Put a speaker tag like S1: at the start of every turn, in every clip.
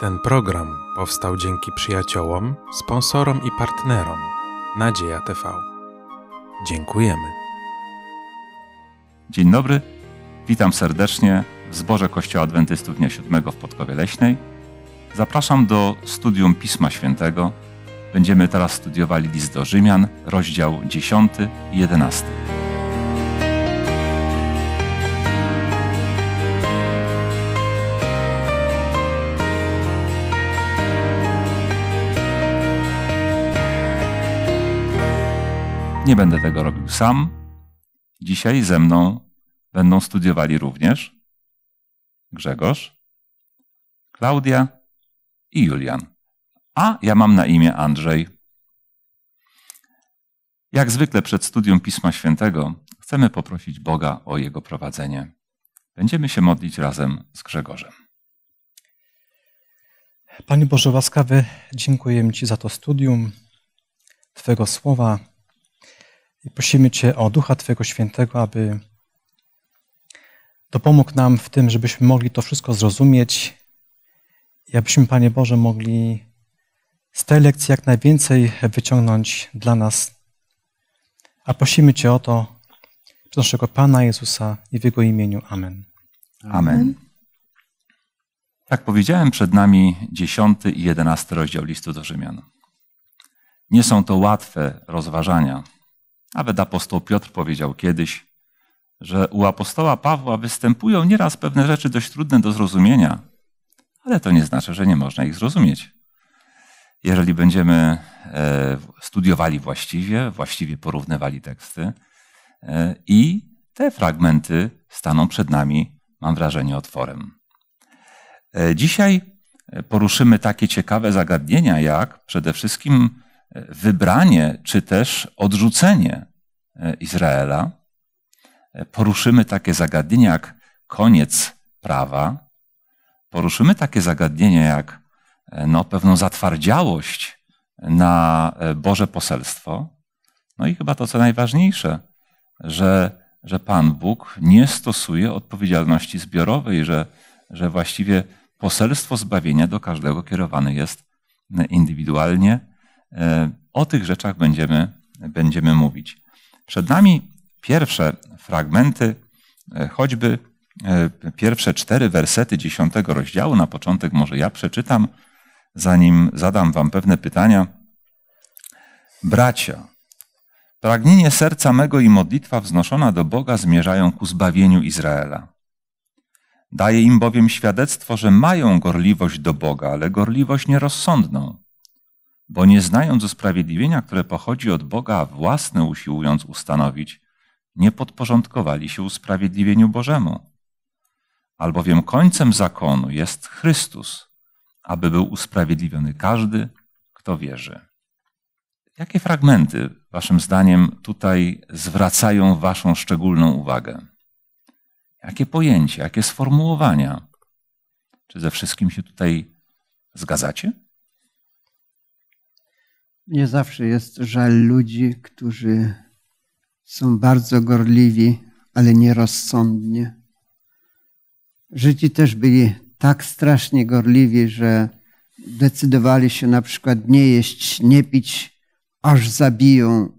S1: Ten program powstał dzięki przyjaciołom, sponsorom i partnerom Nadzieja TV.
S2: Dziękujemy. Dzień dobry, witam serdecznie w zborze Kościoła Adwentystów Dnia Siódmego w Podkowie Leśnej. Zapraszam do studium Pisma Świętego. Będziemy teraz studiowali list do Rzymian, rozdział 10 i 11. nie będę tego robił sam. Dzisiaj ze mną będą studiowali również Grzegorz, Klaudia i Julian. A ja mam na imię Andrzej. Jak zwykle przed studium Pisma Świętego chcemy poprosić Boga o jego prowadzenie. Będziemy się modlić razem z Grzegorzem.
S1: Panie Boże łaskawy, dziękuję Ci za to studium Twojego słowa. I prosimy Cię o Ducha Twojego Świętego, aby dopomógł nam w tym, żebyśmy mogli to wszystko zrozumieć i abyśmy, Panie Boże, mogli z tej lekcji jak najwięcej wyciągnąć dla nas. A prosimy Cię o to przez naszego Pana Jezusa i w Jego imieniu. Amen.
S2: Amen. Tak powiedziałem, przed nami dziesiąty i jedenasty rozdział listu do Rzymian. Nie są to łatwe rozważania nawet apostoł Piotr powiedział kiedyś, że u apostoła Pawła występują nieraz pewne rzeczy dość trudne do zrozumienia, ale to nie znaczy, że nie można ich zrozumieć. Jeżeli będziemy e, studiowali właściwie, właściwie porównywali teksty e, i te fragmenty staną przed nami, mam wrażenie, otworem. E, dzisiaj poruszymy takie ciekawe zagadnienia, jak przede wszystkim wybranie czy też odrzucenie e, Izraela. E, poruszymy takie zagadnienia jak koniec prawa, poruszymy takie zagadnienia jak e, no, pewną zatwardziałość na Boże poselstwo. No i chyba to, co najważniejsze, że, że Pan Bóg nie stosuje odpowiedzialności zbiorowej, że, że właściwie poselstwo zbawienia do każdego kierowane jest indywidualnie E, o tych rzeczach będziemy, będziemy mówić. Przed nami pierwsze fragmenty, e, choćby e, pierwsze cztery wersety dziesiątego rozdziału. Na początek może ja przeczytam, zanim zadam wam pewne pytania. Bracia, pragnienie serca mego i modlitwa wznoszona do Boga zmierzają ku zbawieniu Izraela. Daje im bowiem świadectwo, że mają gorliwość do Boga, ale gorliwość nierozsądną bo nie znając usprawiedliwienia, które pochodzi od Boga, własne usiłując ustanowić, nie podporządkowali się usprawiedliwieniu Bożemu. Albowiem końcem zakonu jest Chrystus, aby był usprawiedliwiony każdy, kto wierzy. Jakie fragmenty, Waszym zdaniem, tutaj zwracają Waszą szczególną uwagę? Jakie pojęcia, jakie sformułowania? Czy ze wszystkim się tutaj zgadzacie?
S3: Nie zawsze jest żal ludzi, którzy są bardzo gorliwi, ale nierozsądni. Żydzi też byli tak strasznie gorliwi, że decydowali się na przykład nie jeść, nie pić, aż zabiją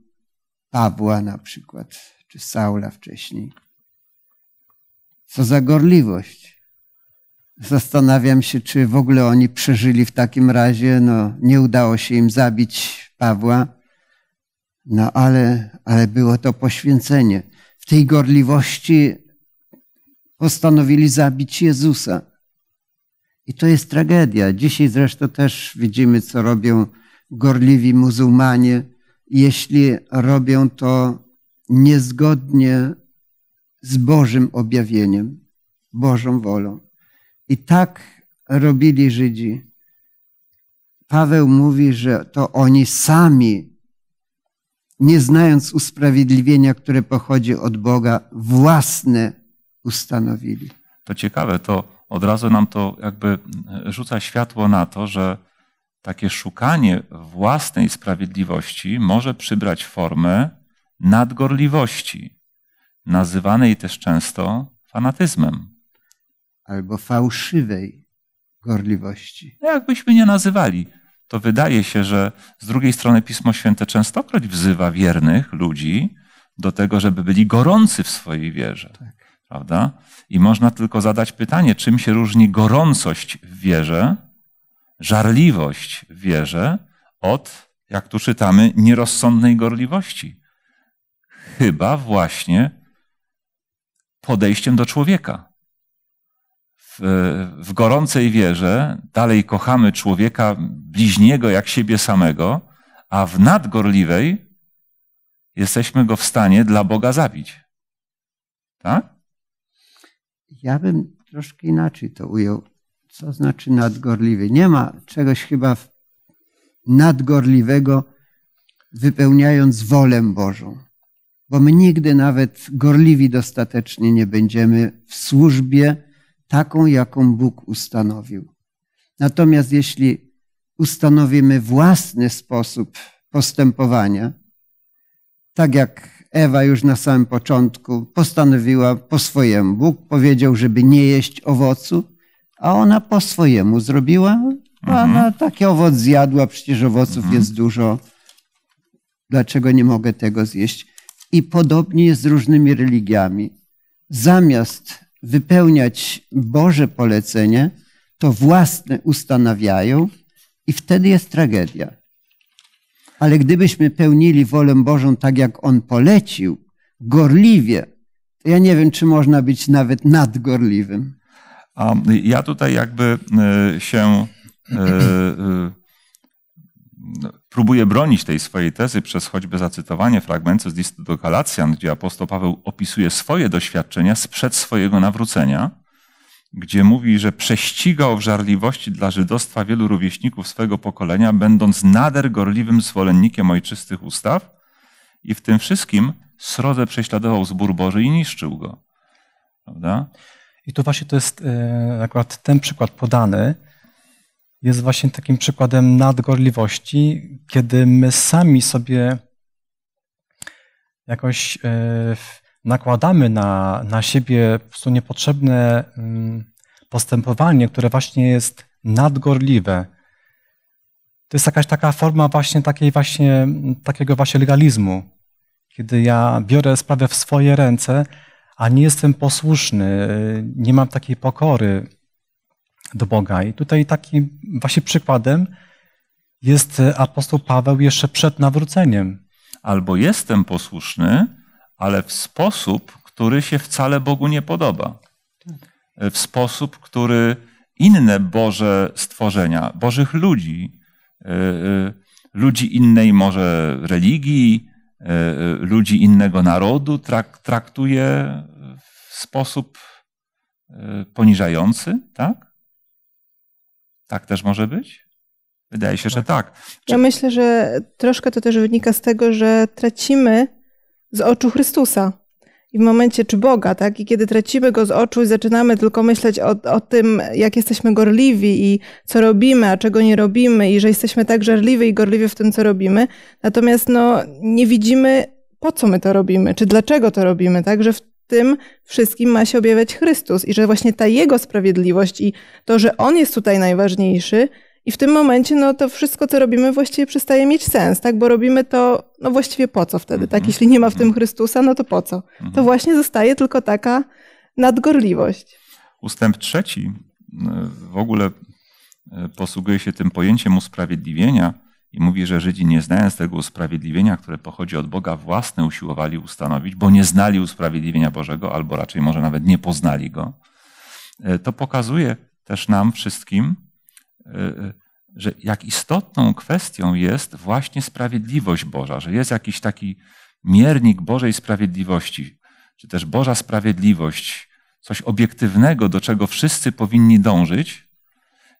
S3: Pawła na przykład, czy Saula wcześniej. Co za gorliwość. Zastanawiam się, czy w ogóle oni przeżyli w takim razie. No, nie udało się im zabić Pawła, no ale, ale było to poświęcenie. W tej gorliwości postanowili zabić Jezusa. I to jest tragedia. Dzisiaj zresztą też widzimy, co robią gorliwi muzułmanie, jeśli robią to niezgodnie z Bożym objawieniem, Bożą wolą. I tak robili Żydzi. Paweł mówi, że to oni sami, nie znając usprawiedliwienia, które pochodzi od Boga, własne ustanowili.
S2: To ciekawe, to od razu nam to jakby e, rzuca światło na to, że takie szukanie własnej sprawiedliwości może przybrać formę nadgorliwości, nazywanej też często
S3: fanatyzmem albo fałszywej
S2: gorliwości. No jakbyśmy nie nazywali, to wydaje się, że z drugiej strony Pismo Święte częstokroć wzywa wiernych ludzi do tego, żeby byli gorący w swojej wierze. Tak. Prawda? I można tylko zadać pytanie, czym się różni gorącość w wierze, żarliwość w wierze od, jak tu czytamy, nierozsądnej gorliwości. Chyba właśnie podejściem do człowieka w gorącej wierze dalej kochamy człowieka bliźniego jak siebie samego, a w nadgorliwej jesteśmy go w stanie dla Boga zabić. Tak?
S3: Ja bym troszkę inaczej to ujął. Co znaczy nadgorliwy? Nie ma czegoś chyba nadgorliwego, wypełniając wolę Bożą. Bo my nigdy nawet gorliwi dostatecznie nie będziemy w służbie taką, jaką Bóg ustanowił. Natomiast jeśli ustanowimy własny sposób postępowania, tak jak Ewa już na samym początku postanowiła po swojemu, Bóg powiedział, żeby nie jeść owocu, a ona po swojemu zrobiła, a ona mhm. taki owoc zjadła, przecież owoców mhm. jest dużo. Dlaczego nie mogę tego zjeść? I podobnie jest z różnymi religiami. Zamiast wypełniać Boże polecenie, to własne ustanawiają i wtedy jest tragedia. Ale gdybyśmy pełnili wolę Bożą tak, jak On polecił, gorliwie, to ja nie wiem, czy można być nawet nadgorliwym.
S2: Ja tutaj jakby e, się e, e, próbuje bronić tej swojej tezy przez choćby zacytowanie fragmentu z listu do Galacjan, gdzie apostoł Paweł opisuje swoje doświadczenia sprzed swojego nawrócenia, gdzie mówi, że prześcigał w żarliwości dla żydostwa wielu rówieśników swego pokolenia, będąc nader gorliwym zwolennikiem ojczystych ustaw i w tym wszystkim srodze prześladował zbór Boży i niszczył go. Prawda?
S1: I tu właśnie to jest e, akurat ten przykład podany, jest właśnie takim przykładem nadgorliwości, kiedy my sami sobie jakoś e, nakładamy na, na siebie po prostu niepotrzebne mm, postępowanie, które właśnie jest nadgorliwe. To jest jakaś taka forma właśnie, takiej właśnie takiego właśnie legalizmu, kiedy ja biorę sprawę w swoje ręce, a nie jestem posłuszny, e, nie mam takiej pokory, do Boga. I tutaj takim właśnie przykładem jest e, apostoł Paweł jeszcze przed nawróceniem.
S2: Albo jestem posłuszny, ale w sposób, który się wcale Bogu nie podoba. E, w sposób, który inne Boże stworzenia, Bożych ludzi, e, ludzi innej może religii, ludzi innego narodu traktuje w sposób poniżający, tak? Tak też może być? Wydaje się, że tak.
S4: Czy... Ja myślę, że troszkę to też wynika z tego, że tracimy z oczu Chrystusa i w momencie, czy Boga, tak? I kiedy tracimy go z oczu i zaczynamy tylko myśleć o, o tym, jak jesteśmy gorliwi i co robimy, a czego nie robimy, i że jesteśmy tak żarliwi i gorliwi w tym, co robimy, natomiast no, nie widzimy, po co my to robimy, czy dlaczego to robimy, tak? Że w tym wszystkim ma się objawiać Chrystus i że właśnie ta Jego sprawiedliwość i to, że On jest tutaj najważniejszy, i w tym momencie no, to wszystko, co robimy, właściwie przestaje mieć sens, tak? bo robimy to no, właściwie po co wtedy? Tak? Mhm. Jeśli nie ma w tym mhm. Chrystusa, no to po co? To mhm. właśnie zostaje tylko taka nadgorliwość.
S2: Ustęp trzeci w ogóle e, posługuje się tym pojęciem usprawiedliwienia, i mówi, że Żydzi, nie znając tego usprawiedliwienia, które pochodzi od Boga, własne usiłowali ustanowić, bo nie znali usprawiedliwienia Bożego, albo raczej może nawet nie poznali go. E, to pokazuje też nam wszystkim, e, e, że jak istotną kwestią jest właśnie sprawiedliwość Boża, że jest jakiś taki miernik Bożej sprawiedliwości, czy też Boża sprawiedliwość, coś obiektywnego, do czego wszyscy powinni dążyć.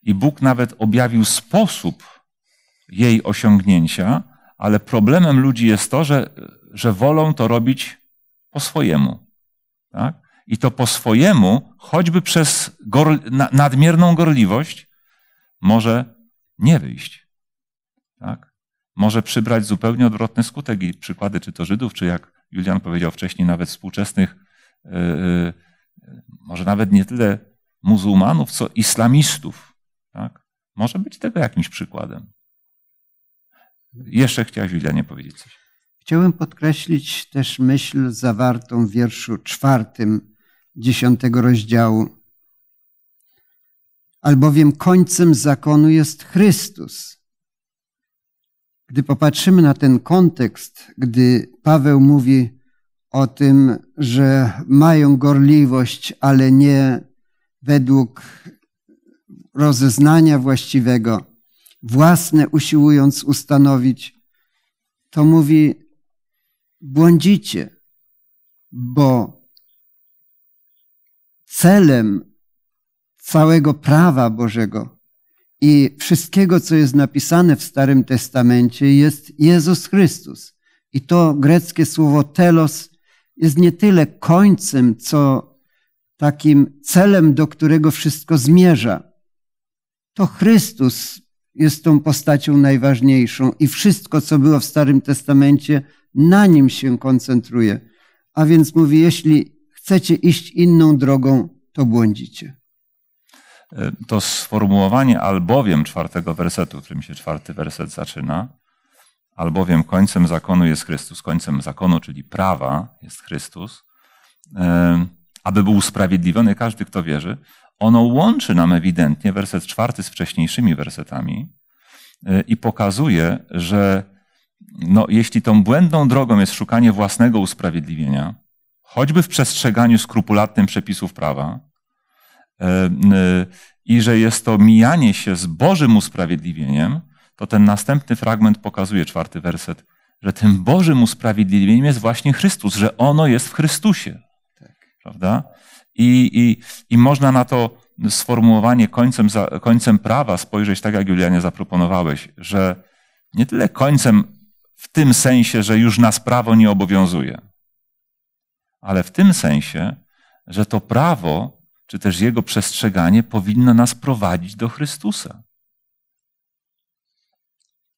S2: I Bóg nawet objawił sposób, jej osiągnięcia, ale problemem ludzi jest to, że, że wolą to robić po swojemu. Tak? I to po swojemu, choćby przez gor, nadmierną gorliwość, może nie wyjść. Tak? Może przybrać zupełnie odwrotny skutek. I przykłady czy to Żydów, czy jak Julian powiedział wcześniej, nawet współczesnych, yy, może nawet nie tyle muzułmanów, co islamistów. Tak? Może być tego jakimś przykładem. Jeszcze chciałaś, Julianie, powiedzieć coś.
S3: Chciałem podkreślić też myśl zawartą w wierszu czwartym dziesiątego rozdziału. Albowiem końcem zakonu jest Chrystus. Gdy popatrzymy na ten kontekst, gdy Paweł mówi o tym, że mają gorliwość, ale nie według rozeznania właściwego, własne usiłując ustanowić, to mówi: błądzicie, bo celem całego prawa Bożego i wszystkiego, co jest napisane w Starym Testamencie, jest Jezus Chrystus. I to greckie słowo telos jest nie tyle końcem, co takim celem, do którego wszystko zmierza. To Chrystus jest tą postacią najważniejszą i wszystko, co było w Starym Testamencie, na nim się koncentruje. A więc mówi, jeśli chcecie iść inną drogą, to błądzicie.
S2: E, to sformułowanie albowiem czwartego wersetu, którym się czwarty werset zaczyna, albowiem końcem zakonu jest Chrystus, końcem zakonu, czyli prawa jest Chrystus, e, aby był usprawiedliwiony każdy, kto wierzy, ono łączy nam ewidentnie werset czwarty z wcześniejszymi wersetami y, i pokazuje, że no, jeśli tą błędną drogą jest szukanie własnego usprawiedliwienia, choćby w przestrzeganiu skrupulatnym przepisów prawa, y, y, i że jest to mijanie się z Bożym usprawiedliwieniem, to ten następny fragment pokazuje, czwarty werset, że tym Bożym usprawiedliwieniem jest właśnie Chrystus, że ono jest w Chrystusie. Tak. Prawda? I, i, i można na to sformułowanie końcem, za, końcem prawa spojrzeć tak, jak Julianie zaproponowałeś, że nie tyle końcem w tym sensie, że już nas prawo nie obowiązuje, ale w tym sensie, że to prawo, czy też jego przestrzeganie powinno nas prowadzić do Chrystusa.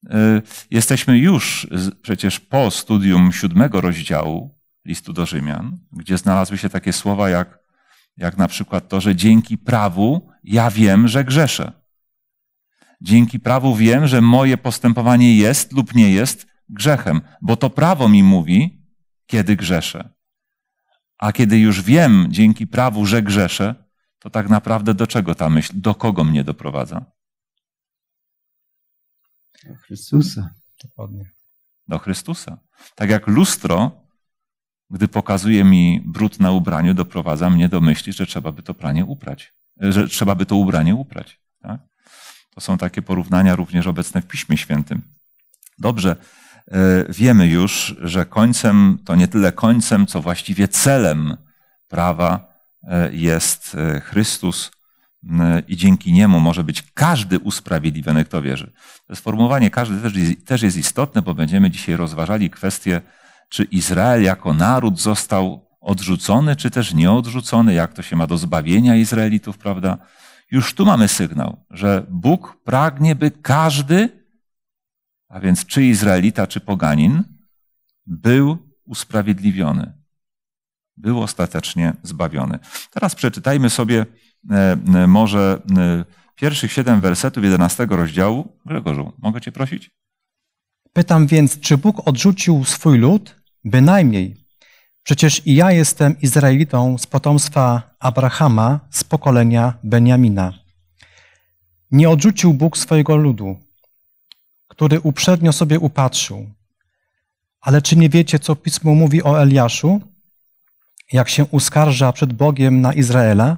S2: E, jesteśmy już przecież po studium siódmego rozdziału listu do Rzymian, gdzie znalazły się takie słowa jak jak na przykład to, że dzięki prawu ja wiem, że grzeszę. Dzięki prawu wiem, że moje postępowanie jest lub nie jest grzechem, bo to prawo mi mówi, kiedy grzeszę. A kiedy już wiem dzięki prawu, że grzeszę, to tak naprawdę do czego ta myśl, do kogo mnie doprowadza? Do
S3: Chrystusa. Dokładnie.
S2: Do Chrystusa. Tak jak lustro gdy pokazuje mi brud na ubraniu, doprowadza mnie do myśli, że trzeba by to pranie uprać, e, że trzeba by to ubranie uprać. Tak? To są takie porównania również obecne w Piśmie Świętym. Dobrze, e, wiemy już, że końcem, to nie tyle końcem, co właściwie celem prawa e, jest Chrystus i dzięki niemu może być każdy usprawiedliwiony, kto wierzy. To sformułowanie każdy też jest, też jest istotne, bo będziemy dzisiaj rozważali kwestię czy Izrael jako naród został odrzucony, czy też nieodrzucony, jak to się ma do zbawienia Izraelitów, prawda? Już tu mamy sygnał, że Bóg pragnie, by każdy, a więc czy Izraelita, czy Poganin, był usprawiedliwiony, był ostatecznie zbawiony. Teraz przeczytajmy sobie e, e, może e, pierwszych siedem wersetów jedenastego rozdziału. Grzegorzu, mogę Cię prosić?
S1: Pytam więc, czy Bóg odrzucił swój lud? Bynajmniej. Przecież i ja jestem Izraelitą z potomstwa Abrahama, z pokolenia Benjamina. Nie odrzucił Bóg swojego ludu, który uprzednio sobie upatrzył. Ale czy nie wiecie, co pismo mówi o Eliaszu? Jak się uskarża przed Bogiem na Izraela?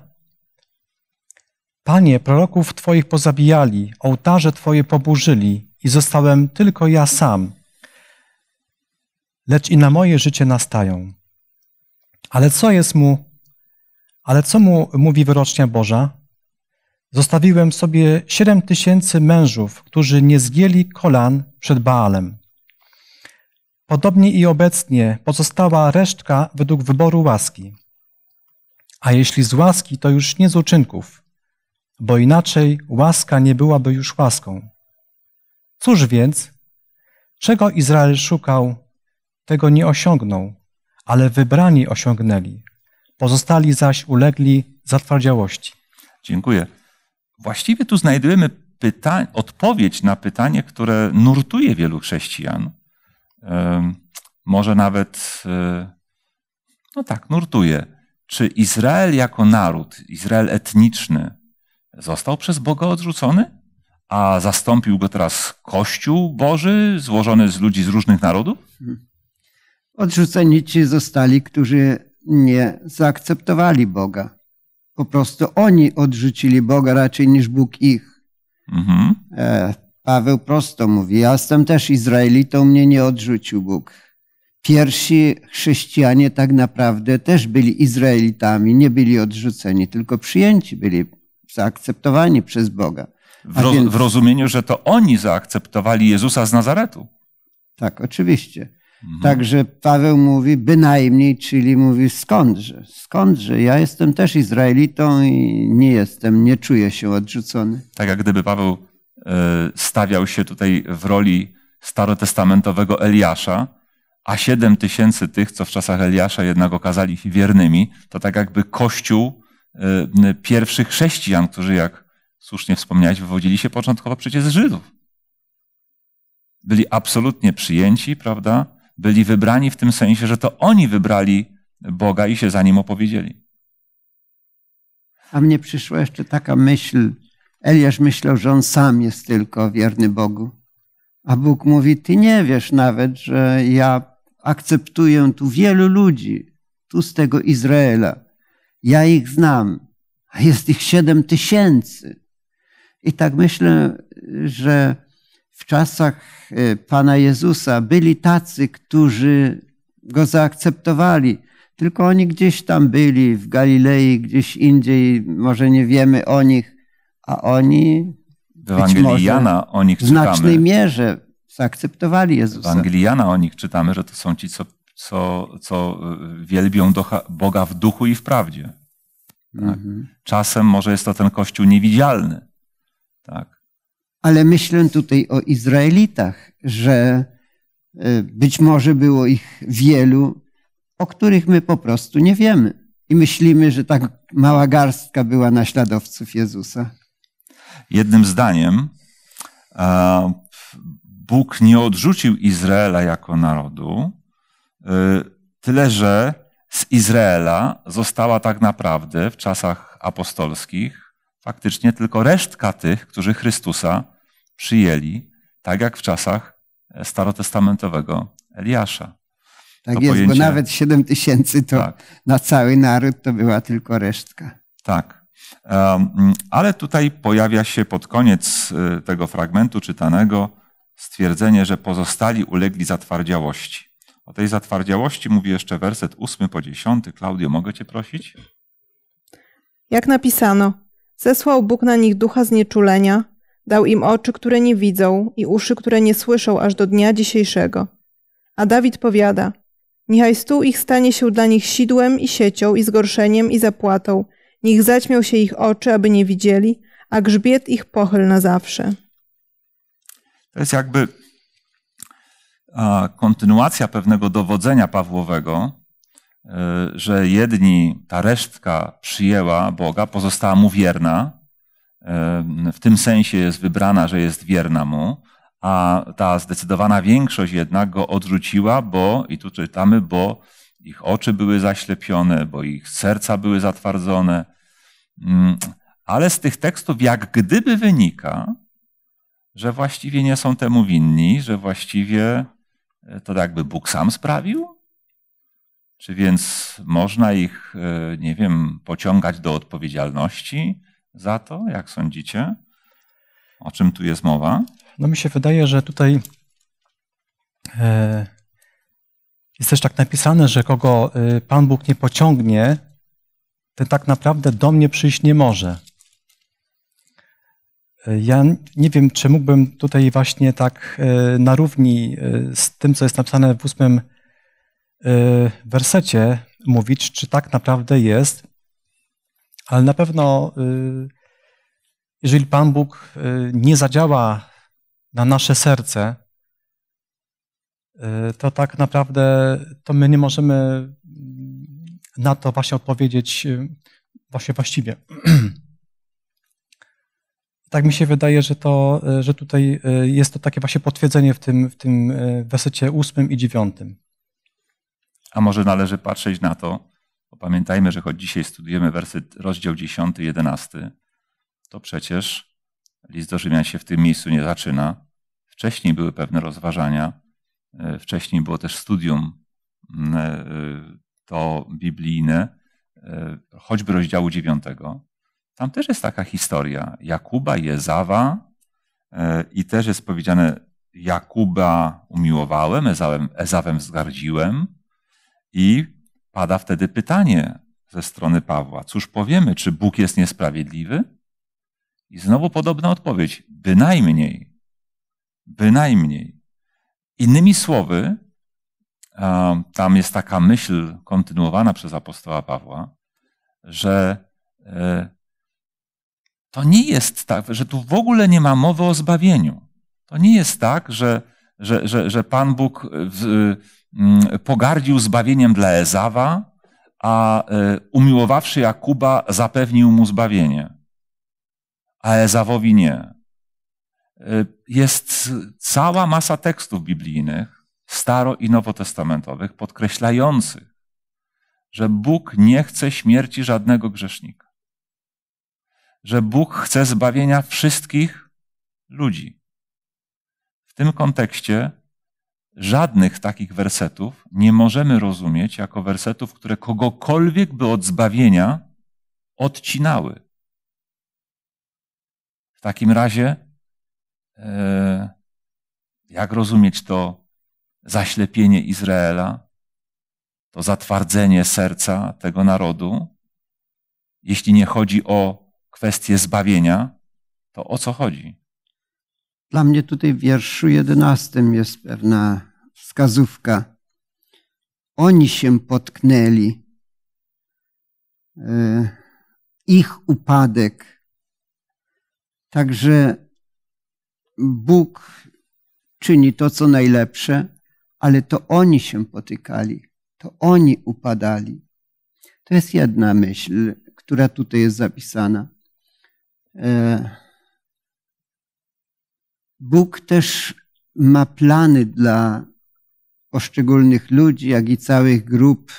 S1: Panie, proroków Twoich pozabijali, ołtarze Twoje poburzyli, i zostałem tylko ja sam. Lecz i na moje życie nastają. Ale co jest mu, ale co mu mówi wyrocznia Boża? Zostawiłem sobie siedem tysięcy mężów, którzy nie zgięli kolan przed Baalem. Podobnie i obecnie pozostała resztka według wyboru łaski. A jeśli z łaski, to już nie z uczynków, bo inaczej łaska nie byłaby już łaską. Cóż więc? Czego Izrael szukał, tego nie osiągnął, ale wybrani osiągnęli. Pozostali zaś ulegli zatwardziałości.
S2: Dziękuję. Właściwie tu znajdujemy pyta- odpowiedź na pytanie, które nurtuje wielu chrześcijan. może nawet, e, no tak, nurtuje. Czy Izrael jako naród, Izrael etniczny, został przez Boga odrzucony? a zastąpił go teraz Kościół Boży, złożony z ludzi z różnych narodów?
S3: Odrzuceni ci zostali, którzy nie zaakceptowali Boga. Po prostu oni odrzucili Boga raczej niż Bóg ich. Mhm. E, Paweł prosto mówi: Ja jestem też Izraelitą, mnie nie odrzucił Bóg. Pierwsi chrześcijanie tak naprawdę też byli Izraelitami, nie byli odrzuceni, tylko przyjęci byli, zaakceptowani przez Boga w, roz, więc... w rozumieniu,
S2: że to oni zaakceptowali Jezusa z Nazaretu.
S3: Tak, oczywiście. Mhm. Także Paweł mówi bynajmniej, czyli mówi skądże, skądże. Ja jestem też Izraelitą i nie jestem, nie czuję się odrzucony.
S2: Tak jak gdyby Paweł e, stawiał się tutaj w roli starotestamentowego Eliasza, a siedem tysięcy tych, co w czasach Eliasza jednak okazali się wiernymi, to tak jakby kościół e, pierwszych chrześcijan, którzy jak słusznie wspomniałeś, wywodzili się początkowo przecież z Żydów. Byli absolutnie przyjęci, prawda? Byli wybrani w tym sensie, że to oni wybrali Boga i się za nim opowiedzieli.
S3: A mnie przyszła jeszcze taka myśl. Eliasz myślał, że on sam jest tylko wierny Bogu. A Bóg mówi: Ty nie wiesz nawet, że ja akceptuję tu wielu ludzi, tu z tego Izraela. Ja ich znam, a jest ich siedem tysięcy. I tak myślę, że w czasach e, Pana Jezusa byli tacy, którzy go zaakceptowali, tylko oni gdzieś tam byli, w Galilei, gdzieś indziej, może nie wiemy o nich, a oni w Ewangelii Jana o nich czytamy. W znacznej mierze zaakceptowali Jezusa. W Ewangelii Jana
S2: o nich czytamy, że to są ci, co, co, co e, wielbią Boga w duchu i w prawdzie. Tak? Mhm. Czasem może jest to ten Kościół niewidzialny, tak.
S3: Ale myślę tutaj o Izraelitach, że e, być może było ich wielu, o których my po prostu nie wiemy. I myślimy, że tak mała garstka była naśladowców Jezusa.
S2: Jednym zdaniem, e, Bóg nie odrzucił Izraela jako narodu, e, tyle że z Izraela została tak naprawdę w czasach apostolskich faktycznie tylko resztka tych, którzy Chrystusa przyjęli, tak jak w czasach e, starotestamentowego Eliasza. Tak to jest, pojęcie... bo nawet
S3: 7 tysięcy to tak. na cały naród to była tylko resztka.
S2: Tak. Mm, ale tutaj pojawia się pod koniec e, tego fragmentu czytanego stwierdzenie, że pozostali ulegli zatwardziałości. O tej zatwardziałości mówi jeszcze werset 8 po 10. Klaudio, mogę Cię prosić?
S4: Jak napisano, Zesłał Bóg na nich ducha znieczulenia, dał im oczy, które nie widzą i uszy, które nie słyszą aż do dnia dzisiejszego. A Dawid powiada, niechaj stół ich stanie się dla nich sidłem i siecią i zgorszeniem i zapłatą, niech zaćmią się ich oczy, aby nie widzieli, a grzbiet ich pochyl na zawsze.
S2: To jest jakby kontynuacja pewnego dowodzenia Pawłowego, E, że jedni ta resztka przyjęła Boga, pozostała mu wierna, e, w tym sensie jest wybrana, że jest wierna mu, a ta zdecydowana większość jednak go odrzuciła, bo, i tu czytamy, bo ich oczy były zaślepione, bo ich serca były zatwardzone. Mm, ale z tych tekstów jak gdyby wynika, że właściwie nie są temu winni, że właściwie e, to tak jakby Bóg sam sprawił, czy więc można ich, e, nie wiem, pociągać do odpowiedzialności za to, jak sądzicie? O czym tu jest mowa?
S1: No mi się wydaje, że tutaj e, jest też tak napisane, że kogo e, Pan Bóg nie pociągnie, ten tak naprawdę do mnie przyjść nie może. Ja nie wiem, czy mógłbym tutaj właśnie tak na równi z tym, co jest napisane w ósmym Y, wersecie mówić, czy tak naprawdę jest, ale na pewno, y, jeżeli Pan Bóg y, nie zadziała na nasze serce, to tak naprawdę to my nie możemy mm, na to właśnie odpowiedzieć właśnie właściwie. tak mi się wydaje, że, to, że tutaj jest to takie właśnie potwierdzenie w tym, w tym wersecie ósmym i
S2: dziewiątym. A może należy patrzeć na to, bo pamiętajmy, że choć dzisiaj studiujemy werset, rozdział 10, 11, to przecież list do Rzymian się w tym miejscu nie zaczyna. Wcześniej były pewne rozważania, e, wcześniej było też studium e, to biblijne, e, choćby rozdziału 9. Tam też jest taka historia Jakuba, Jezawa i też jest powiedziane Jakuba umiłowałem, Ezawem, Ezawem i pada wtedy pytanie ze strony Pawła: Cóż powiemy, czy Bóg jest niesprawiedliwy? I znowu podobna odpowiedź: bynajmniej. Bynajmniej. Innymi słowy, tam jest taka myśl kontynuowana przez apostoła Pawła, że e, to nie jest tak, że tu w ogóle nie ma mowy o zbawieniu. To nie jest tak, że że, że, że Pan Bóg e, w, e, mm, pogardził zbawieniem dla Ezawa, a e, umiłowawszy Jakuba, zapewnił mu zbawienie, a Ezawowi nie. Jest cała masa tekstów biblijnych, staro- i nowotestamentowych, podkreślających, że Bóg nie chce śmierci żadnego grzesznika, że Bóg chce zbawienia wszystkich ludzi tym kontekście żadnych takich wersetów nie możemy rozumieć jako wersetów, które kogokolwiek by od zbawienia odcinały. W takim razie, e, jak rozumieć to zaślepienie Izraela, to zatwardzenie serca tego narodu, jeśli nie chodzi o kwestię zbawienia, to o co chodzi?
S3: Dla mnie tutaj w wierszu jedenastym jest pewna wskazówka. Oni się potknęli. E, ich upadek. Także Bóg czyni to, co najlepsze, ale to oni się potykali, to oni upadali. To jest jedna myśl, która tutaj jest zapisana. E, Bóg też ma plany dla poszczególnych ludzi, jak i całych grup.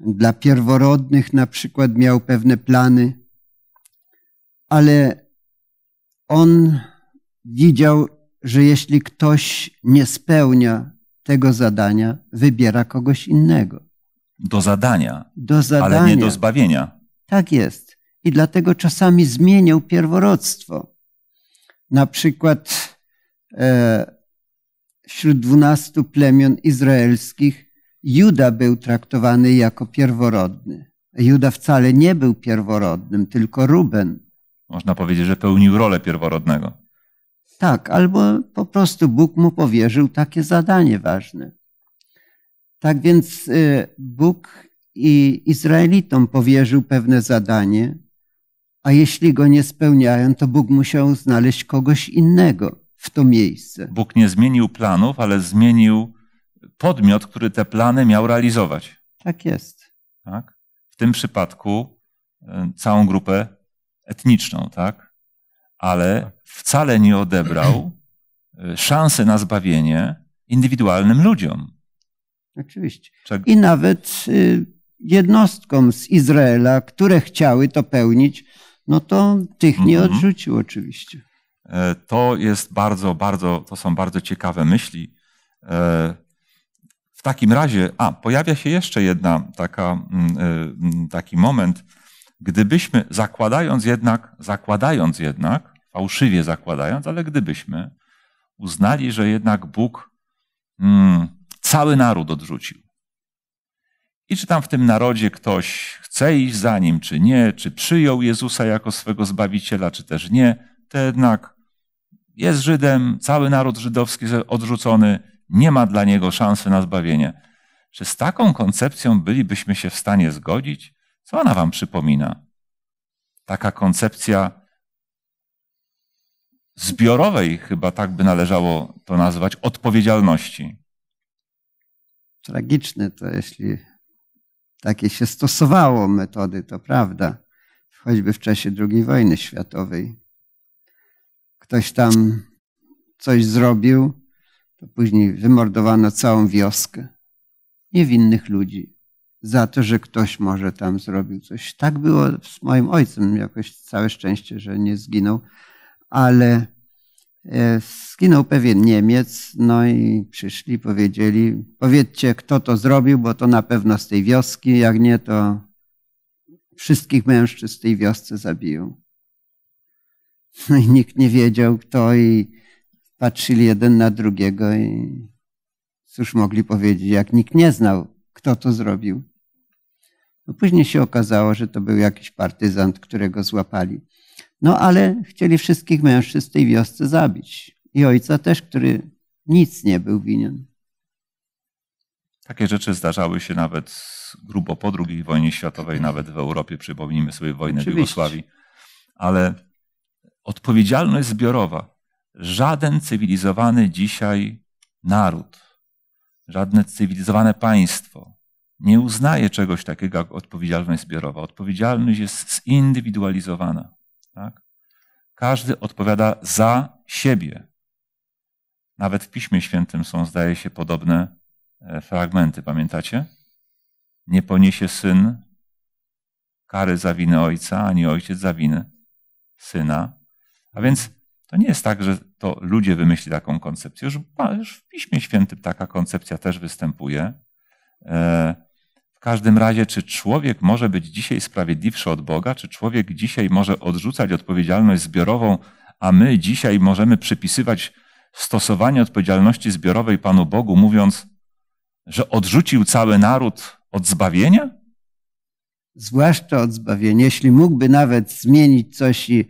S3: Dla pierworodnych na przykład miał pewne plany, ale on widział, że jeśli ktoś nie spełnia tego zadania, wybiera kogoś innego.
S2: Do zadania, do zadania. ale nie do zbawienia.
S3: Tak jest. I dlatego czasami zmieniał pierworodstwo. Na przykład e, wśród dwunastu plemion izraelskich Juda był traktowany jako pierworodny. Juda wcale nie był pierworodnym, tylko Ruben.
S2: Można powiedzieć, że pełnił rolę pierworodnego.
S3: Tak, albo po prostu Bóg mu powierzył takie zadanie ważne. Tak więc e, Bóg i Izraelitom powierzył pewne zadanie, a jeśli go nie spełniają, to Bóg musiał znaleźć kogoś innego w to miejsce.
S2: Bóg nie zmienił planów, ale zmienił podmiot, który te plany miał realizować. Tak jest. Tak? W tym przypadku e, całą grupę etniczną, tak? Ale wcale nie odebrał e, szansy na zbawienie indywidualnym ludziom. Oczywiście. I nawet y, jednostkom z Izraela,
S3: które chciały to pełnić, no to tych nie mhm. odrzucił oczywiście.
S2: E, to jest bardzo, bardzo, to są bardzo ciekawe myśli. E, w takim razie, a pojawia się jeszcze jedna taka, mm, e, mm, taki moment, gdybyśmy, zakładając jednak, zakładając jednak, fałszywie zakładając, ale gdybyśmy uznali, że jednak Bóg mm, cały naród odrzucił, i czy tam w tym narodzie ktoś chce iść za nim, czy nie, czy przyjął Jezusa jako swego zbawiciela, czy też nie, to jednak jest Żydem, cały naród żydowski odrzucony, nie ma dla niego szansy na zbawienie. Czy z taką koncepcją bylibyśmy się w stanie zgodzić? Co ona wam przypomina? Taka koncepcja zbiorowej, chyba tak by należało to nazwać, odpowiedzialności. Tragiczne to, jeśli takie się stosowało metody,
S3: to prawda, choćby w czasie II wojny światowej. Ktoś tam coś zrobił, to później wymordowano całą wioskę niewinnych ludzi za to, że ktoś może tam zrobił coś. Tak było z moim ojcem, jakoś całe szczęście, że nie zginął, ale E, zginął pewien Niemiec, no i przyszli, powiedzieli, powiedzcie, kto to zrobił, bo to na pewno z tej wioski, jak nie, to wszystkich mężczyzn w tej wiosce zabiją. No i nikt nie wiedział, kto i patrzyli jeden na drugiego i cóż mogli powiedzieć, jak nikt nie znał, kto to zrobił. No później się okazało, że to był jakiś partyzant, którego złapali. No ale chcieli wszystkich mężczyzn w tej wiosce zabić. I ojca też, który nic nie był winien.
S2: Takie rzeczy zdarzały się nawet grubo po II wojnie światowej, nawet w Europie. Przypomnijmy sobie wojnę Oczywiście. w Jugosławii. Ale odpowiedzialność zbiorowa. Żaden cywilizowany dzisiaj naród, żadne cywilizowane państwo nie uznaje czegoś takiego jak odpowiedzialność zbiorowa. Odpowiedzialność jest zindywidualizowana. Tak? Każdy odpowiada za siebie. Nawet w Piśmie Świętym są, zdaje się, podobne e, fragmenty, pamiętacie? Nie poniesie syn kary za winę ojca, ani ojciec za winę syna. A więc to nie jest tak, że to ludzie wymyślili taką koncepcję. Już, już w Piśmie Świętym taka koncepcja też występuje. E, każdym razie, czy człowiek może być dzisiaj sprawiedliwszy od Boga, czy człowiek dzisiaj może odrzucać odpowiedzialność zbiorową, a my dzisiaj możemy przypisywać stosowanie odpowiedzialności zbiorowej Panu Bogu, mówiąc, że odrzucił cały naród od zbawienia? Zwłaszcza
S3: od zbawienia. Jeśli mógłby nawet zmienić coś i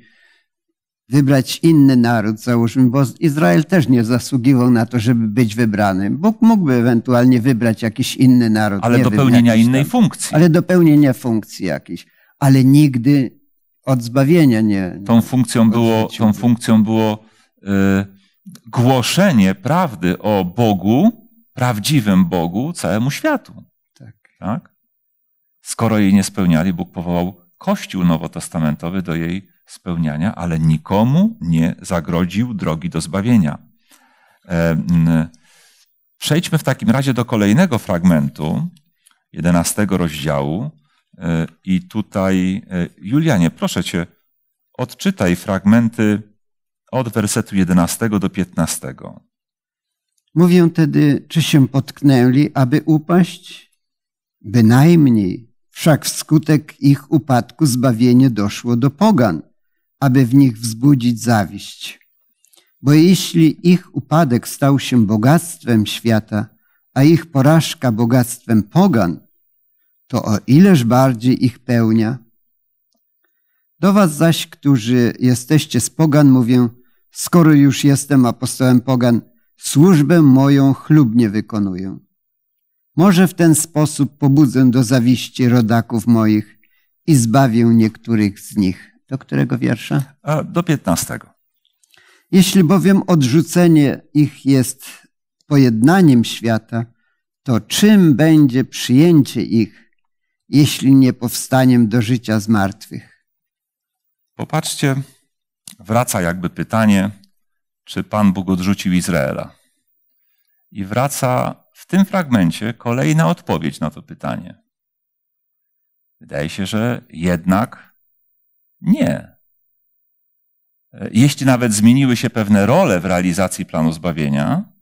S3: wybrać inny naród, załóżmy, bo Izrael też nie zasługiwał na to, żeby być wybranym. Bóg mógłby ewentualnie wybrać jakiś inny naród. Ale do pełnienia innej tam, funkcji. Ale do pełnienia funkcji jakiejś.
S2: Ale nigdy od zbawienia nie. Tą funkcją było, tą funkcją było y, głoszenie prawdy o Bogu, prawdziwym Bogu, całemu światu. Tak. tak? Skoro jej nie spełniali, Bóg powołał Kościół nowotestamentowy do jej spełniania, ale nikomu nie zagrodził drogi do zbawienia. E, mm, przejdźmy w takim razie do kolejnego fragmentu, 11 rozdziału. E, I tutaj, e, Julianie, proszę cię, odczytaj fragmenty od wersetu 11 do 15.
S3: Mówię tedy, czy się potknęli, aby upaść? Bynajmniej, wszak wskutek ich upadku zbawienie doszło do pogan aby w nich wzbudzić zawiść. Bo jeśli ich upadek stał się bogactwem świata, a ich porażka bogactwem pogan, to o ileż bardziej ich pełnia. Do was zaś, którzy jesteście z pogan, mówię, skoro już jestem apostołem pogan, służbę moją chlubnie wykonuję. Może w ten sposób pobudzę do zawiści rodaków moich i zbawię niektórych z nich. Do którego wiersza?
S2: do piętnastego.
S3: Jeśli bowiem odrzucenie ich jest pojednaniem świata, to czym będzie przyjęcie ich, jeśli nie powstaniem do
S2: życia z martwych? Popatrzcie, wraca jakby pytanie, czy Pan Bóg odrzucił Izraela. I wraca w tym fragmencie kolejna odpowiedź na to pytanie. Wydaje się, że jednak nie. E, jeśli nawet zmieniły się pewne role w realizacji planu zbawienia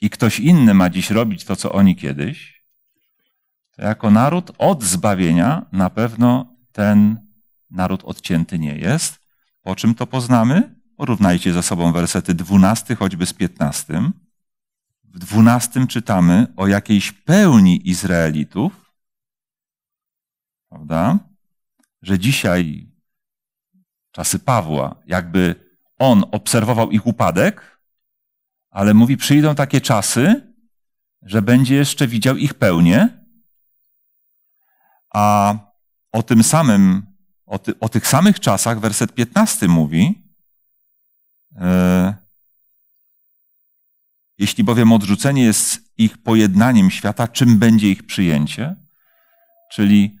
S2: i ktoś inny ma dziś robić to, co oni kiedyś, to jako naród od zbawienia na pewno ten naród odcięty nie jest. Po czym to poznamy? Porównajcie ze sobą wersety 12 choćby z 15. W 12 czytamy o jakiejś pełni Izraelitów, prawda? Że dzisiaj czasy Pawła. Jakby on obserwował ich upadek, ale mówi, przyjdą takie czasy, że będzie jeszcze widział ich pełnię, a o tym samym, o, ty, o tych samych czasach werset 15 mówi, e, jeśli bowiem odrzucenie jest ich pojednaniem świata, czym będzie ich przyjęcie? Czyli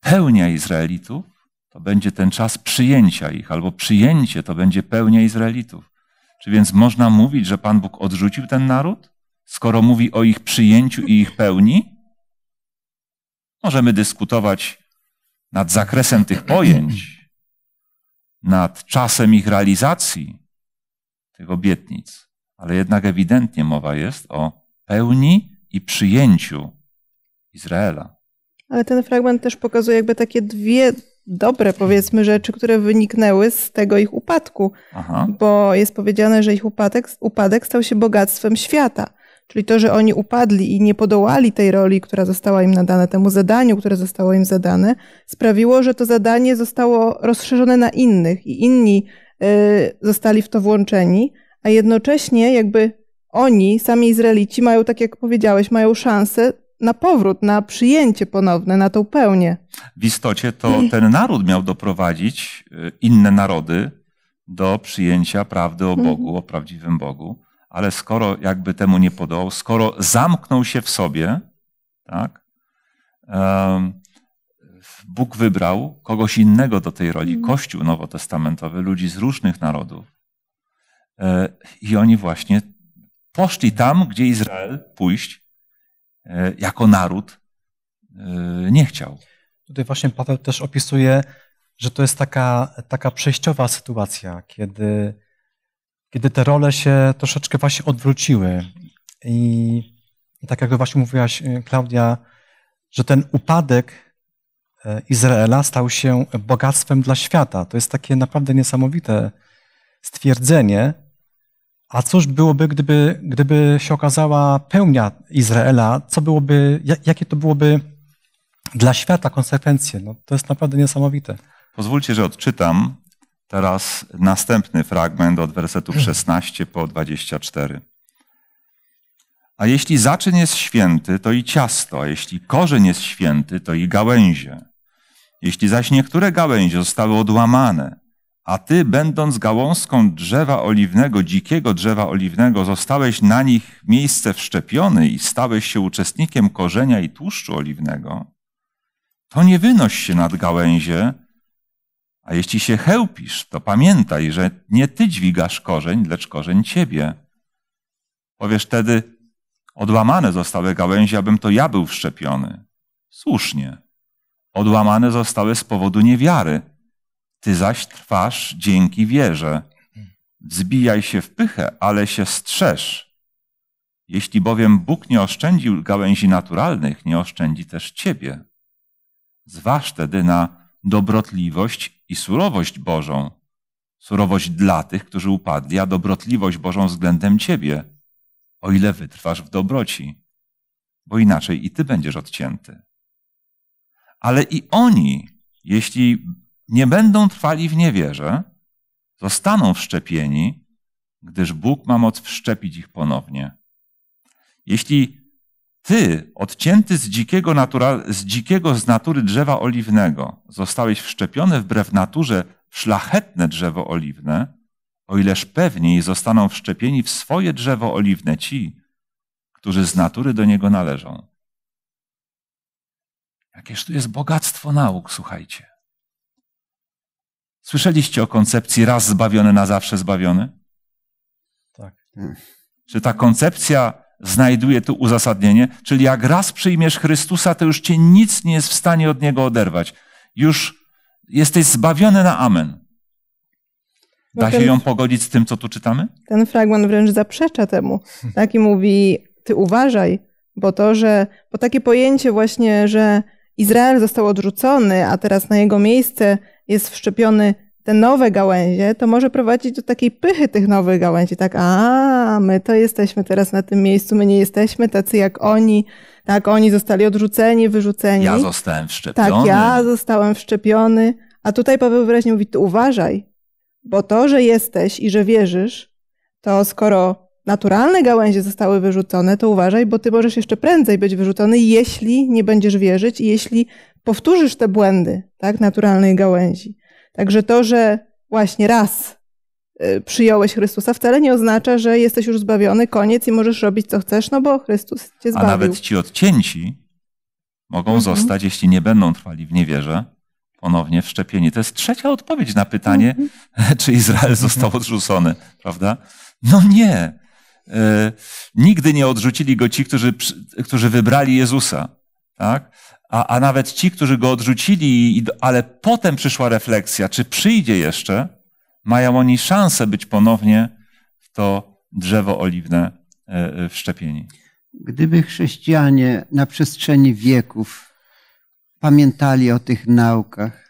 S2: pełnia Izraelitów to będzie ten czas przyjęcia ich, albo przyjęcie to będzie pełnia Izraelitów. Czy więc można mówić, że Pan Bóg odrzucił ten naród, skoro mówi o ich przyjęciu i ich pełni? Możemy dyskutować nad zakresem tych pojęć, nad czasem ich realizacji, tych obietnic, ale jednak ewidentnie mowa jest o pełni i przyjęciu Izraela.
S4: Ale ten fragment też pokazuje jakby takie dwie dobre, powiedzmy, rzeczy, które wyniknęły z tego ich upadku, Aha. bo jest powiedziane, że ich upadek, upadek stał się bogactwem świata. Czyli to, że oni upadli i nie podołali tej roli, która została im nadana, temu zadaniu, które zostało im zadane, sprawiło, że to zadanie zostało rozszerzone na innych i inni y, zostali w to włączeni, a jednocześnie jakby oni, sami Izraelici, mają, tak jak powiedziałeś, mają szansę na powrót, na przyjęcie ponowne, na tą pełnię.
S2: W istocie to ten naród miał doprowadzić y, inne narody do przyjęcia prawdy o mhm. Bogu, o prawdziwym Bogu, ale skoro jakby temu nie podołał, skoro zamknął się w sobie, tak, Bóg wybrał kogoś innego do tej roli, mhm. Kościół nowotestamentowy, ludzi z różnych narodów. E, I oni właśnie poszli tam, gdzie Izrael pójść E, jako naród e, nie chciał. Tutaj właśnie Paweł
S1: też opisuje, że to jest taka, taka przejściowa sytuacja, kiedy, kiedy te role się troszeczkę właśnie odwróciły. I, i tak jak właśnie mówiłaś, e, Klaudia, że ten upadek Izraela stał się bogactwem dla świata. To jest takie naprawdę niesamowite stwierdzenie, a cóż byłoby, gdyby, gdyby się okazała pełnia Izraela? Co byłoby, jakie to byłoby dla świata konsekwencje? No, to jest naprawdę niesamowite.
S2: Pozwólcie, że odczytam teraz następny fragment od wersetów 16 po 24. A jeśli zaczyn jest święty, to i ciasto, a jeśli korzeń jest święty, to i gałęzie. Jeśli zaś niektóre gałęzie zostały odłamane, a ty, będąc gałązką drzewa oliwnego, dzikiego drzewa oliwnego, zostałeś na nich miejsce wszczepiony i stałeś się uczestnikiem korzenia i tłuszczu oliwnego, to nie wynoś się nad gałęzie, a jeśli się chełpisz, to pamiętaj, że nie ty dźwigasz korzeń, lecz korzeń ciebie. Powiesz wtedy, odłamane zostały gałęzie, abym to ja był wszczepiony. Słusznie. Odłamane zostały z powodu niewiary ty zaś trwasz dzięki wierze. Zbijaj się w pychę, ale się strzeż. Jeśli bowiem Bóg nie oszczędził gałęzi naturalnych, nie oszczędzi też ciebie. Zważ tedy na dobrotliwość i surowość Bożą. Surowość dla tych, którzy upadli, a dobrotliwość Bożą względem ciebie, o ile wytrwasz w dobroci, bo inaczej i ty będziesz odcięty. Ale i oni, jeśli nie będą trwali w niewierze, zostaną wszczepieni, gdyż Bóg ma moc wszczepić ich ponownie. Jeśli ty, odcięty z dzikiego, natura, z dzikiego z natury drzewa oliwnego, zostałeś wszczepiony wbrew naturze w szlachetne drzewo oliwne, o ileż pewniej zostaną wszczepieni w swoje drzewo oliwne ci, którzy z natury do niego należą. Jakież tu jest bogactwo nauk, słuchajcie. Słyszeliście o koncepcji raz zbawiony na zawsze zbawiony? Tak. Czy ta koncepcja znajduje tu uzasadnienie? Czyli jak raz przyjmiesz Chrystusa, to już cię nic nie jest w stanie od Niego oderwać. Już jesteś zbawiony na amen. No da się ją pogodzić z tym, co tu czytamy?
S4: Ten fragment wręcz zaprzecza temu. Tak i mówi, ty uważaj, bo to, że, bo takie pojęcie właśnie, że Izrael został odrzucony, a teraz na jego miejsce jest wszczepiony te nowe gałęzie, to może prowadzić do takiej pychy tych nowych gałęzi, tak, a my to jesteśmy teraz na tym miejscu, my nie jesteśmy tacy jak oni, tak, oni zostali odrzuceni, wyrzuceni. Ja
S2: zostałem wszczepiony. Tak, ja
S4: zostałem wszczepiony. A tutaj Paweł wyraźnie mówi, uważaj, bo to, że jesteś i że wierzysz, to skoro naturalne gałęzie zostały wyrzucone, to uważaj, bo ty możesz jeszcze prędzej być wyrzucony, jeśli nie będziesz wierzyć i jeśli powtórzysz te błędy, tak, naturalnej gałęzi. Także to, że właśnie raz y, przyjąłeś Chrystusa, wcale nie oznacza, że jesteś już zbawiony, koniec i możesz robić co chcesz, no bo Chrystus cię zbawił. A nawet
S2: ci odcięci mogą mhm. zostać, jeśli nie będą trwali w niewierze, ponownie wszczepieni. To jest trzecia odpowiedź na pytanie, mhm. czy Izrael został odrzucony, prawda? No nie. E, nigdy nie odrzucili go ci, którzy, którzy wybrali Jezusa. Tak? A, a nawet ci, którzy go odrzucili, ale potem przyszła refleksja, czy przyjdzie jeszcze, mają oni szansę być ponownie w to drzewo oliwne e, e, wszczepieni. Gdyby
S3: chrześcijanie na przestrzeni wieków pamiętali o tych naukach,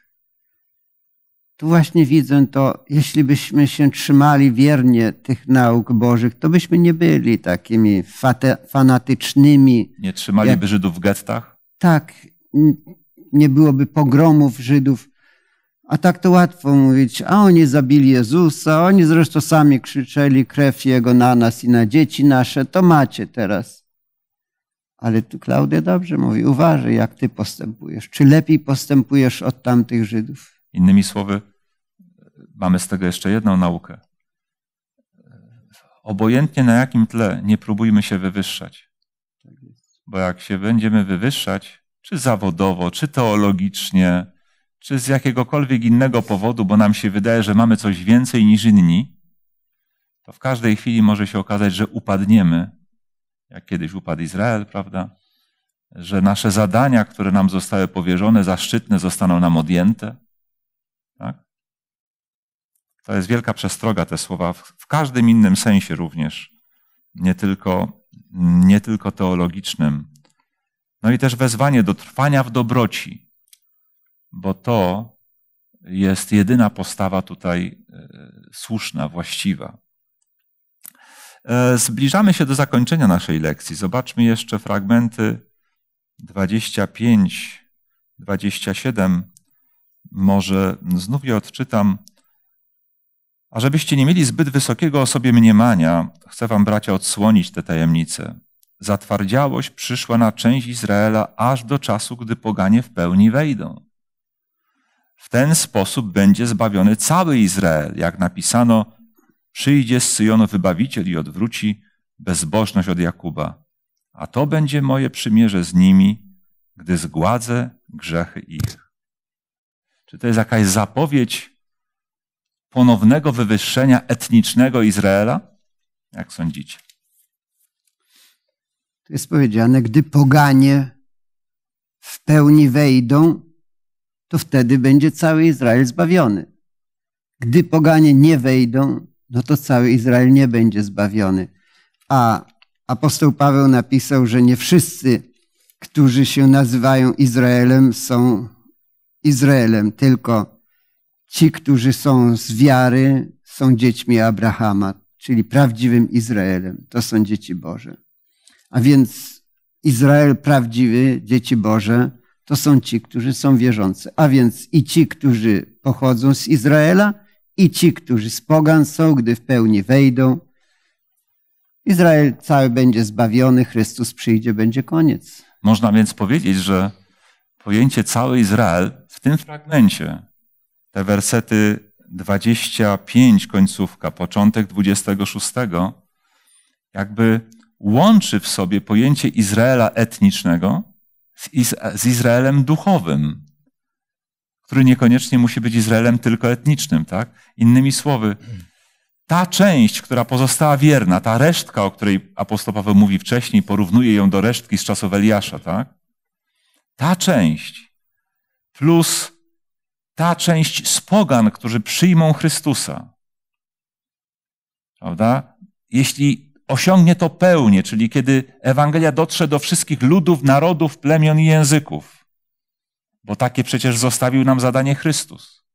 S3: tu właśnie widzę to, jeśli byśmy się trzymali wiernie tych nauk bożych, to byśmy nie byli takimi fanatycznymi.
S2: Nie trzymaliby jak... Żydów w gettach?
S3: Tak, nie byłoby pogromów Żydów. A tak to łatwo mówić, a oni zabili Jezusa, oni zresztą sami krzyczeli krew Jego na nas i na dzieci nasze, to macie teraz. Ale tu Klaudia dobrze mówi, uważaj jak ty postępujesz, czy lepiej postępujesz od
S2: tamtych Żydów. Innymi słowy, mamy z tego jeszcze jedną naukę. Obojętnie na jakim tle, nie próbujmy się wywyższać. Bo jak się będziemy wywyższać, czy zawodowo, czy teologicznie, czy z jakiegokolwiek innego powodu, bo nam się wydaje, że mamy coś więcej niż inni, to w każdej chwili może się okazać, że upadniemy, jak kiedyś upadł Izrael, prawda? Że nasze zadania, które nam zostały powierzone, zaszczytne, zostaną nam odjęte to jest wielka przestroga te słowa, w każdym innym sensie również, nie tylko, nie tylko teologicznym. No i też wezwanie do trwania w dobroci, bo to jest jedyna postawa tutaj e, słuszna, właściwa. E, zbliżamy się do zakończenia naszej lekcji. Zobaczmy jeszcze fragmenty 25, 27. Może znów je odczytam. A żebyście nie mieli zbyt wysokiego o sobie mniemania, chcę wam, bracia, odsłonić te tajemnice. Zatwardziałość przyszła na część Izraela aż do czasu, gdy poganie w pełni wejdą. W ten sposób będzie zbawiony cały Izrael, jak napisano, przyjdzie z Syjonu wybawiciel i odwróci bezbożność od Jakuba. A to będzie moje przymierze z nimi, gdy zgładzę grzechy ich. Czy to jest jakaś zapowiedź ponownego wywyższenia etnicznego Izraela? Jak sądzicie? To jest powiedziane,
S3: gdy poganie w pełni wejdą, to wtedy będzie cały Izrael zbawiony. Gdy poganie nie wejdą, no to cały Izrael nie będzie zbawiony. A apostoł Paweł napisał, że nie wszyscy, którzy się nazywają Izraelem, są Izraelem, tylko ci, którzy są z wiary, są dziećmi Abrahama, czyli prawdziwym Izraelem. To są dzieci Boże. A więc Izrael prawdziwy, dzieci Boże, to są ci, którzy są wierzący. A więc i ci, którzy pochodzą z Izraela, i ci, którzy z Pogan są, gdy w pełni wejdą. Izrael cały będzie zbawiony, Chrystus przyjdzie, będzie koniec.
S2: Można więc powiedzieć, że pojęcie cały Izrael w tym fragmencie te wersety 25, końcówka, początek 26, jakby łączy w sobie pojęcie Izraela etnicznego z Izraelem duchowym, który niekoniecznie musi być Izraelem tylko etnicznym, tak? Innymi słowy, ta część, która pozostała wierna, ta resztka, o której apostoł Paweł mówi wcześniej, porównuje ją do resztki z czasów Eliasza, tak? Ta część plus ta część z pogan, którzy przyjmą Chrystusa. Prawda? Jeśli osiągnie to pełnię, czyli kiedy Ewangelia dotrze do wszystkich ludów, narodów, plemion i języków, bo takie przecież zostawił nam zadanie Chrystus.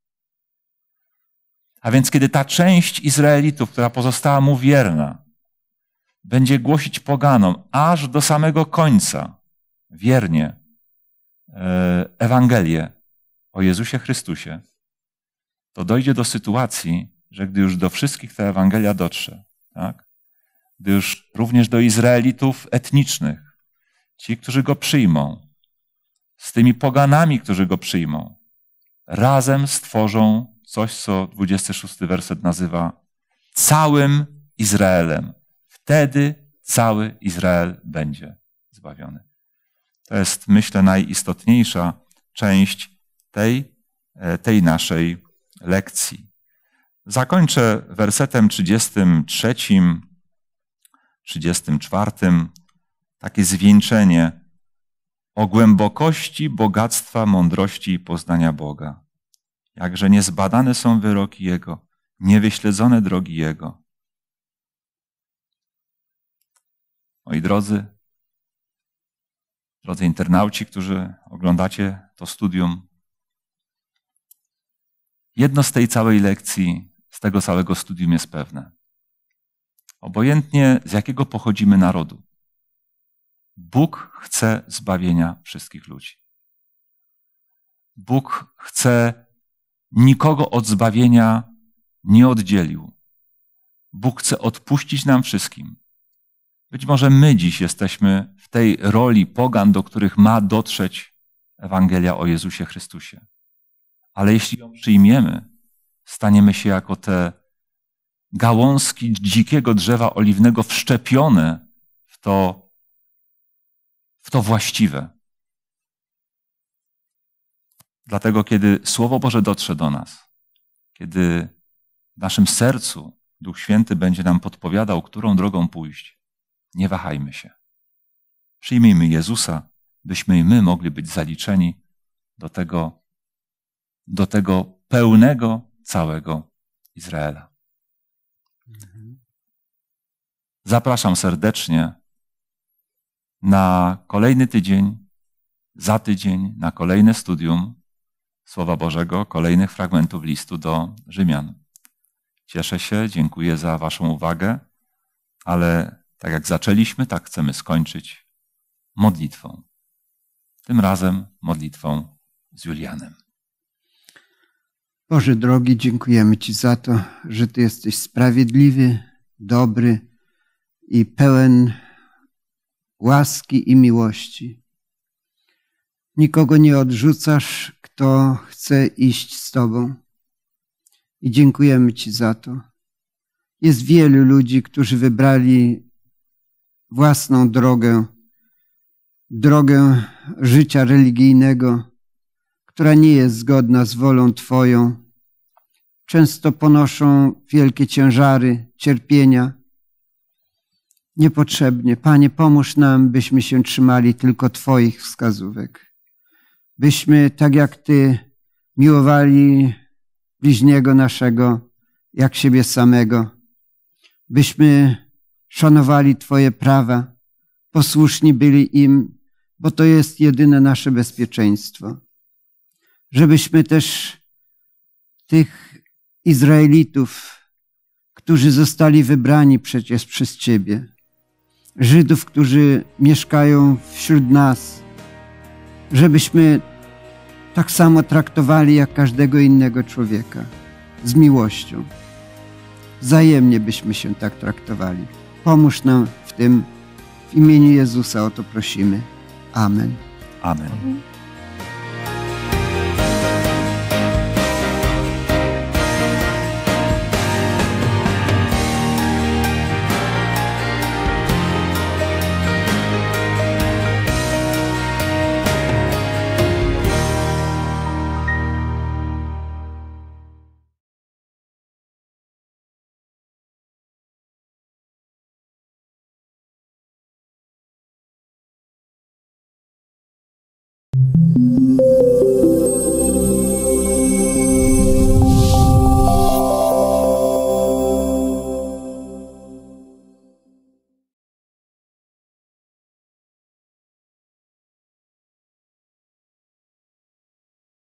S2: A więc kiedy ta część Izraelitów, która pozostała mu wierna, będzie głosić poganom aż do samego końca, wiernie, e, Ewangelię, o Jezusie Chrystusie, to dojdzie do sytuacji, że gdy już do wszystkich ta Ewangelia dotrze, tak? gdy już również do Izraelitów etnicznych, ci, którzy go przyjmą, z tymi poganami, którzy go przyjmą, razem stworzą coś, co 26 werset nazywa całym Izraelem. Wtedy cały Izrael będzie zbawiony. To jest, myślę, najistotniejsza część tej, e, tej naszej lekcji. Zakończę wersetem 33, 34, takie zwieńczenie o głębokości bogactwa mądrości i poznania Boga. Jakże niezbadane są wyroki Jego, niewyśledzone drogi Jego. Moi drodzy, drodzy internauci, którzy oglądacie to studium, Jedno z tej całej lekcji, z tego całego studium jest pewne. Obojętnie z jakiego pochodzimy narodu, Bóg chce zbawienia wszystkich ludzi. Bóg chce nikogo od zbawienia nie oddzielił. Bóg chce odpuścić nam wszystkim. Być może my dziś jesteśmy w tej roli pogan, do których ma dotrzeć Ewangelia o Jezusie Chrystusie ale jeśli ją przyjmiemy, staniemy się jako te gałązki dzikiego drzewa oliwnego wszczepione w to, w to właściwe. Dlatego, kiedy Słowo Boże dotrze do nas, kiedy w naszym sercu Duch Święty będzie nam podpowiadał, którą drogą pójść, nie wahajmy się. Przyjmijmy Jezusa, byśmy i my mogli być zaliczeni do tego do tego pełnego, całego Izraela. Zapraszam serdecznie na kolejny tydzień, za tydzień, na kolejne studium Słowa Bożego, kolejnych fragmentów listu do Rzymian. Cieszę się, dziękuję za Waszą uwagę, ale tak jak zaczęliśmy, tak chcemy skończyć modlitwą. Tym razem modlitwą z Julianem.
S3: Boże drogi, dziękujemy Ci za to, że Ty jesteś sprawiedliwy, dobry i pełen łaski i miłości. Nikogo nie odrzucasz, kto chce iść z Tobą. I dziękujemy Ci za to. Jest wielu ludzi, którzy wybrali własną drogę, drogę życia religijnego, która nie jest zgodna z wolą Twoją często ponoszą wielkie ciężary, cierpienia. Niepotrzebnie, Panie, pomóż nam, byśmy się trzymali tylko Twoich wskazówek. Byśmy, tak jak Ty, miłowali bliźniego naszego, jak siebie samego. Byśmy szanowali Twoje prawa, posłuszni byli im, bo to jest jedyne nasze bezpieczeństwo. Żebyśmy też tych Izraelitów, którzy zostali wybrani przecież przez Ciebie, Żydów, którzy mieszkają wśród nas, żebyśmy tak samo traktowali jak każdego innego człowieka, z miłością. Wzajemnie byśmy się tak traktowali. Pomóż nam w tym. W imieniu Jezusa o to prosimy. Amen. Amen.